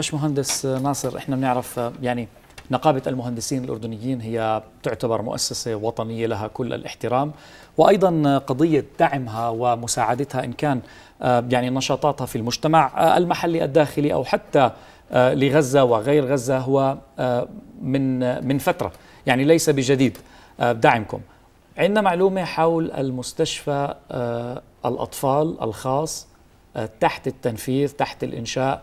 باش مهندس ناصر احنا بنعرف يعني نقابة المهندسين الأردنيين هي تعتبر مؤسسة وطنية لها كل الاحترام وأيضا قضية دعمها ومساعدتها إن كان آه، يعني نشاطاتها في المجتمع آه، المحلي الداخلي أو حتى آه، لغزة وغير غزة هو من من فترة يعني ليس بجديد دعمكم عندنا معلومة حول المستشفى الأطفال الخاص تحت التنفيذ تحت الإنشاء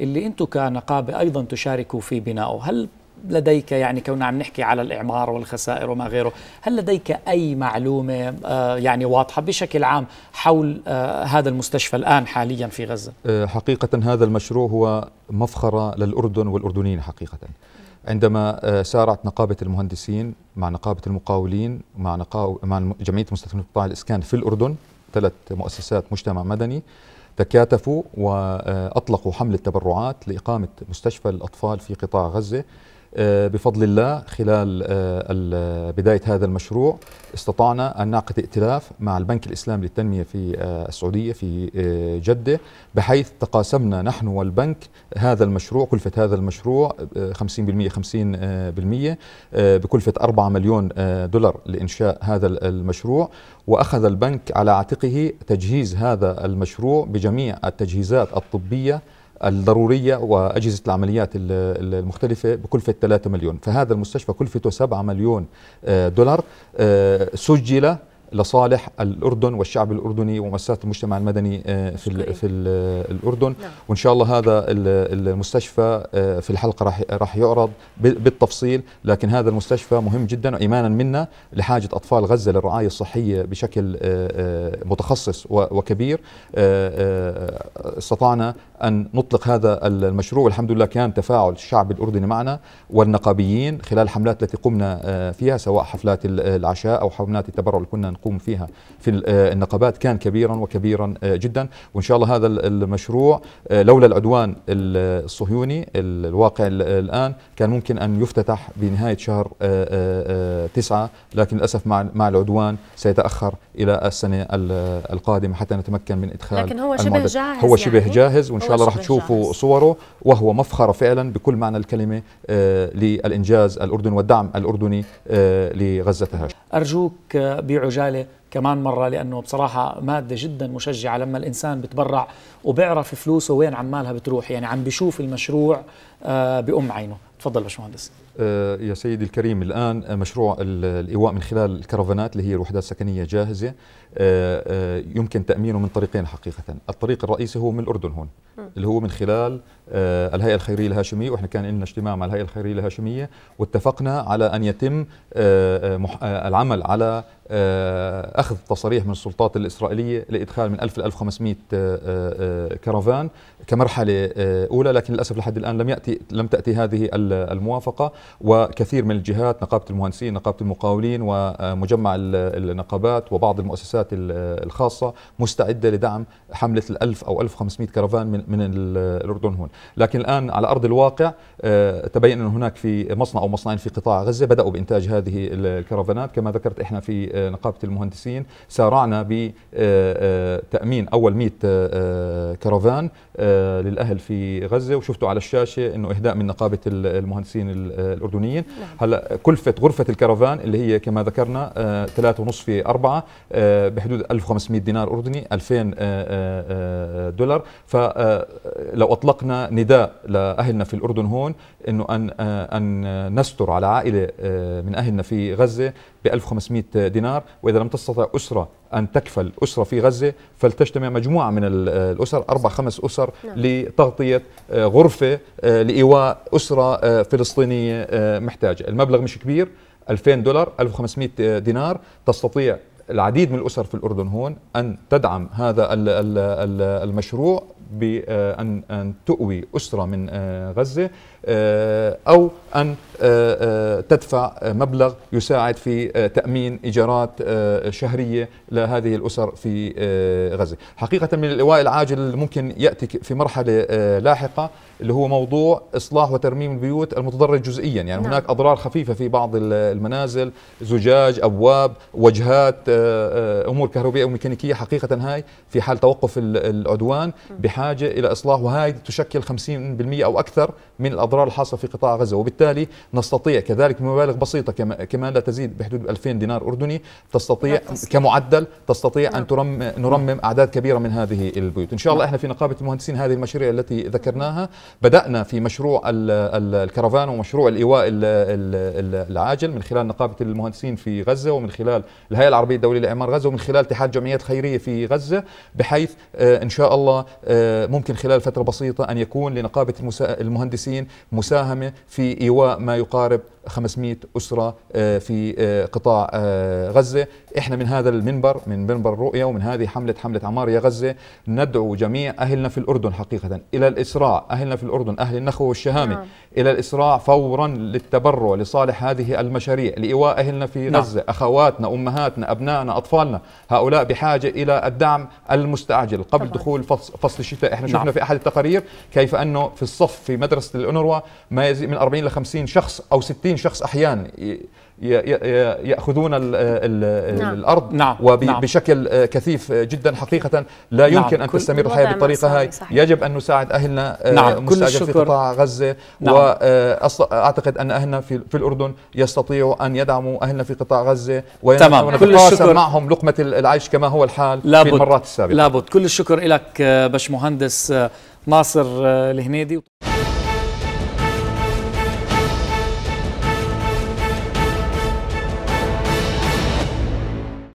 اللي انتم كنقابه ايضا تشاركوا في بنائه هل لديك يعني كنا عم نحكي على الاعمار والخسائر وما غيره هل لديك اي معلومه آه، يعني واضحه بشكل عام حول آه، هذا المستشفى الان حاليا في غزه آه، حقيقه هذا المشروع هو مفخره للاردن والاردنيين حقيقه عندما سارعت نقابة المهندسين مع نقابة المقاولين مع, نقاو... مع جمعية مستثمرين قطاع الإسكان في الأردن ثلاث مؤسسات مجتمع مدني تكاتفوا واطلقوا حمله تبرعات لاقامه مستشفى الاطفال في قطاع غزه آه، بفضل الله خلال آه، بداية هذا المشروع استطعنا أن نعقد ائتلاف مع البنك الإسلامي للتنمية في آه، السعودية في جدة بحيث تقاسمنا نحن والبنك هذا المشروع كلفة هذا المشروع 50% 50% بكلفة 4 مليون دولار لإنشاء هذا المشروع وأخذ البنك على عاتقه تجهيز هذا المشروع بجميع التجهيزات الطبية الضرورية وأجهزة العمليات المختلفة بكلفة 3 مليون فهذا المستشفى كلفته 7 مليون آه، دولار آه، سجل لصالح الاردن والشعب الاردني ومؤسسات المجتمع المدني آه، في في آه، الاردن نعم. وان شاء الله هذا المستشفى آه، في الحلقه راح راح يعرض بالتفصيل لكن هذا المستشفى مهم جدا ايمانا منا لحاجه اطفال غزه للرعايه الصحيه بشكل متخصص وكبير استطعنا ان نطلق هذا المشروع والحمد لله كان تفاعل الشعب الاردني معنا والنقابيين خلال الحملات التي قمنا فيها سواء حفلات العشاء او حملات التبرع اللي كنا نقوم فيها في آه، النقابات كان كبيرا وكبيرا آه، جدا وإن شاء الله هذا المشروع آه، لولا العدوان الصهيوني الواقع الآن كان ممكن أن يفتتح بنهاية شهر تسعة لكن للأسف مع العدوان سيتأخر إلى السنة القادمة حتى نتمكن من إدخال لكن هو شبه المعدد. جاهز هو شبه يعني جاهز وإن شاء الله راح تشوفوا جاهز. صوره وهو مفخرة فعلا بكل معنى الكلمة للإنجاز الأردني والدعم الأردني لغزة هاشم أرجوك بعجالة الرسالة كمان مرة لأنه بصراحة مادة جدا مشجعة لما الإنسان بتبرع وبيعرف فلوسه وين عمالها بتروح يعني عم بيشوف المشروع آه، بأم عينه تفضل باشمهندس آه، يا سيدي الكريم الآن مشروع الإيواء من خلال الكرفانات اللي هي الوحدات السكنية جاهزة آه، يمكن تأمينه من طريقين حقيقة الطريق الرئيسي هو من الأردن هون اللي هو من خلال آه، الهيئة الخيرية الهاشمية وإحنا كان لنا اجتماع مع الهيئة الخيرية الهاشمية واتفقنا على أن يتم آه، آه، العمل على أخذ تصاريح من السلطات الإسرائيلية لإدخال من 1000 ل 1500 كرفان كمرحلة أولى لكن للأسف لحد الآن لم يأتي لم تأتي هذه الموافقة وكثير من الجهات نقابة المهندسين نقابة المقاولين ومجمع النقابات وبعض المؤسسات الخاصة مستعدة لدعم حملة ال 1000 أو 1500 كرفان من الأردن هون لكن الآن على أرض الواقع آه، تبين أن هناك في مصنع أو مصنعين في قطاع غزة بدأوا بإنتاج هذه الكرفانات كما ذكرت إحنا في آه، نقابة المهندسين سارعنا بتأمين آه، أول 100 كرفان للأهل في غزة وشفتوا على الشاشة أنه إهداء من نقابة المهندسين الأردنيين نعم. هلا كلفة غرفة الكرفان اللي هي كما ذكرنا 3.5 في 4 بحدود 1500 دينار أردني 2000 دولار فلو أطلقنا نداء لاهلنا في الاردن هون انه ان ان نستر على عائله آه، من اهلنا في غزه ب 1500 دينار واذا لم تستطع اسره ان تكفل اسره في غزه فلتجتمع مجموعه من آه، الاسر اربع خمس اسر نعم. لتغطيه آه، غرفه لايواء اسره فلسطينيه محتاجه، المبلغ مش كبير 2000 دولار 1500 دينار تستطيع العديد من الاسر في الاردن هون ان تدعم هذا المشروع بأن أن تؤوي أسرة من آه، غزة آه، أو أن آه، آه، تدفع مبلغ يساعد في تأمين إيجارات شهرية لهذه الأسر في غزة حقيقة من الإيواء العاجل ممكن يأتي في مرحلة لاحقة اللي هو موضوع إصلاح وترميم البيوت المتضررة جزئيا يعني نعم. هناك أضرار خفيفة في بعض المنازل زجاج أبواب وجهات أمور كهربائية وميكانيكية حقيقة هاي في حال توقف العدوان بحاجة إلى إصلاح وهي تشكل 50% أو أكثر من الأضرار الأضرار الحاصلة في قطاع غزة وبالتالي نستطيع كذلك بمبالغ بسيطة كما, كما لا تزيد بحدود 2000 دينار أردني تستطيع كمعدل تستطيع أن نعم. ترم نرمم أعداد كبيرة من هذه البيوت إن شاء الله إحنا في نقابة المهندسين هذه المشاريع التي ذكرناها بدأنا في مشروع الكرفان ومشروع الإيواء العاجل من خلال نقابة المهندسين في غزة ومن خلال الهيئة العربية الدولية لإعمار غزة ومن خلال اتحاد الجمعيات الخيرية في غزة بحيث آه، إن شاء الله آه، ممكن خلال فترة بسيطة أن يكون لنقابة المهندسين مساهمة في إيواء ما يقارب 500 أسرة آه، في آه، قطاع آه، غزة إحنا من هذا المنبر من منبر الرؤية ومن هذه حملة حملة عمار يا غزة ندعو جميع أهلنا في الأردن حقيقة إلى الإسراع أهلنا في الأردن أهل النخوة والشهامة نعم. إلى الإسراع فورا للتبرع لصالح هذه المشاريع لإيواء أهلنا في نعم. غزة أخواتنا أمهاتنا أبنائنا أطفالنا هؤلاء بحاجة إلى الدعم المستعجل قبل طبعا. دخول فصل الشتاء إحنا نعم. شفنا في أحد التقارير كيف أنه في الصف في مدرسة الأونروا الثروه ما يزيد من 40 ل 50 شخص او 60 شخص احيانا ياخذون الـ الـ نعم. الارض نعم. وبشكل نعم. آه، كثيف آه، جدا حقيقه لا نعم. يمكن نعم. ان تستمر الحياه بالطريقه هاي يجب ان نساعد اهلنا آه، نعم. الشكر. في قطاع غزه نعم. واعتقد ان اهلنا في, في الاردن يستطيعوا ان يدعموا اهلنا في قطاع غزه تمام كل الشكر معهم لقمه العيش كما هو الحال لابد. في المرات السابقه لابد كل الشكر لك باشمهندس ناصر الهنيدي